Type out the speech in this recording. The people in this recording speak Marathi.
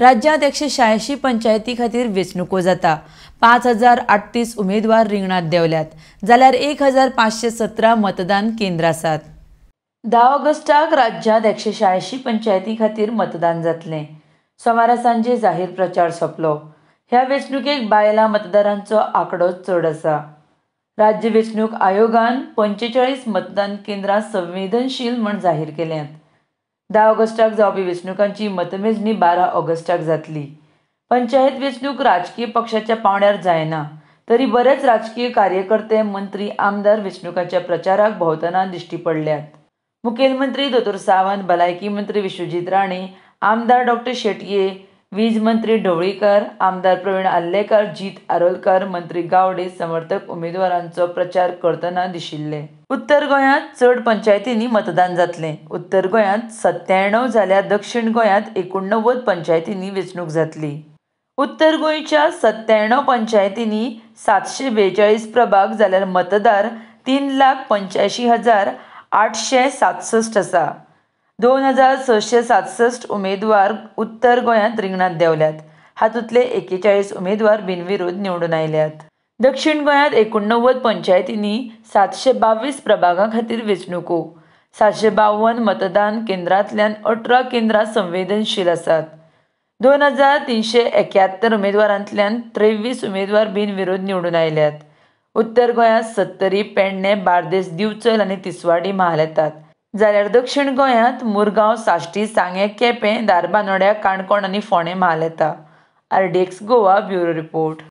राज्यात एकशे शहाऐंशी पंचायती खातीर वेंचणुको जाता पांच हजार आठतीस उमेदवार रिंगणात देवल्यात जाल्यार एक हजार पांचशे सतरा मतदान केंद्र आसात धा ऑगस्टाक राज्यांत एकशे शहाऐंशी पंचायती खातीर मतदान जातले सोमारा सांजे जाहीर प्रचार सोंपलो ह्या वेंचणुकेक बायलां मतदारांचो आंकडो चड आसा राज्य वेंचणूक आयोगान पंचेचाळीस मतदान केंद्रां संवेदनशील म्हण जाहीर केल्यात धा ऑगस्टाक जावपी वेंचणुकांची मतमेजणी बारा ऑगस्टाक जातली पंचायत वेंचणूक राजकीय पक्षाच्या पावण्यार जायना तरी बरेच राजकीय कार्यकर्ते मंत्री आमदार वेंचणुकांच्या प्रचाराक भोंवतना दिश्टी पडल्यात मुखेलमंत्री दोतोर सावंत भलायकी मंत्री विश्वजीत राणे आमदार डॉक्टर शेटये वीज मंत्री ढवळीकर आमदार प्रवीण आल्लेकर जीत आरोलकर मंत्री गावडे समर्थक उमेदवारांचो प्रचार करतना दिशिल्ले उत्तर गोंयांत चड पंचायतींनी मतदान जातलें उत्तर गोंयांत सत्त्याण्णव जाल्यार दक्षिण गोंयांत एकुणणव्वद पंचायतींनी वेंचणूक जातली उत्तर गोंयच्या सत्त्याण्णव पंचायतींनी सातशे बेचाळीस प्रभाग जाल्यार मतदार तीन लाख पंच्याऐंशी हजार आठशे सातसश्ट आसा दोन हजार सशे सातसष्ट उमेदवार उत्तर गोंयांत रिंगणात देंवल्यात हातूंतले एकेचाळीस उमेदवार बिनविरोध निवडून आयल्यात दक्षिण गोंयांत एकुणणव्वद पंचायतींनी सातशे बावीस प्रभागां खातीर वेंचणुको हो. सातशे बावन मतदान केंद्रांतल्यान अठरा केंद्रां संवेदनशील आसात दोन हजार तिनशे एक्यात्तर उमेदवारांतल्यान त्रेवीस उमेदवार बिनविरोध निवडून आयल्यात उत्तर गोंयांत सत्तरी पेडणे बार्देस दिवचल आनी तिसवाडी म्हाल येतात जाल्यार दक्षिण गोंयांत मुरगांव साश्टी सांगे केपें दारबानोड्या काणकोण आनी फोंडें म्हाल येता आर गोवा ब्युरो रिपोर्ट